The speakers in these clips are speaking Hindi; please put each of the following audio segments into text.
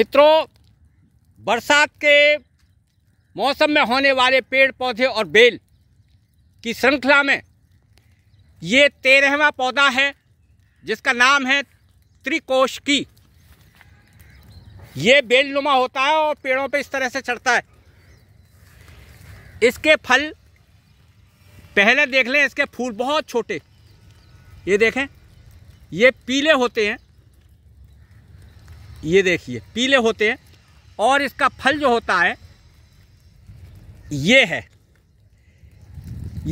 मित्रों बरसात के मौसम में होने वाले पेड़ पौधे और बेल की श्रृंखला में ये तेरहवा पौधा है जिसका नाम है त्रिकोश की ये बेल नुमा होता है और पेड़ों पे इस तरह से चढ़ता है इसके फल पहले देख लें इसके फूल बहुत छोटे ये देखें ये पीले होते हैं ये देखिए पीले होते हैं और इसका फल जो होता है ये है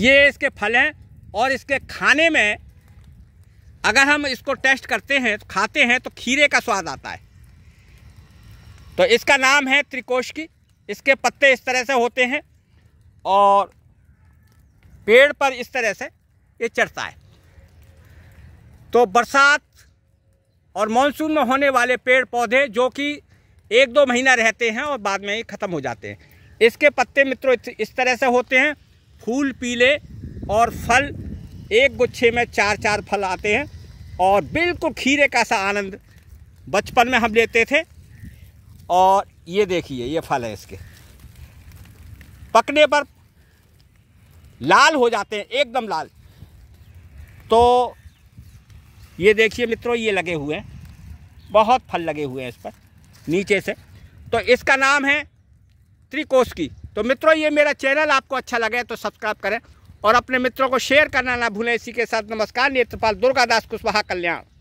ये इसके फल हैं और इसके खाने में अगर हम इसको टेस्ट करते हैं तो खाते हैं तो खीरे का स्वाद आता है तो इसका नाम है त्रिकोश की इसके पत्ते इस तरह से होते हैं और पेड़ पर इस तरह से ये चढ़ता है तो बरसात और मानसून में होने वाले पेड़ पौधे जो कि एक दो महीना रहते हैं और बाद में ये ख़त्म हो जाते हैं इसके पत्ते मित्रों इस तरह से होते हैं फूल पीले और फल एक गुच्छे में चार चार फल आते हैं और बिल्कुल खीरे का सा आनंद बचपन में हम लेते थे और ये देखिए ये फल है इसके पकने पर लाल हो जाते हैं एकदम लाल तो ये देखिए मित्रों ये लगे हुए हैं बहुत फल लगे हुए हैं इस पर नीचे से तो इसका नाम है त्रिकोष की तो मित्रों ये मेरा चैनल आपको अच्छा लगे तो सब्सक्राइब करें और अपने मित्रों को शेयर करना ना भूलें इसी के साथ नमस्कार नेत्रपाल दुर्गादास कुशवाहा कल्याण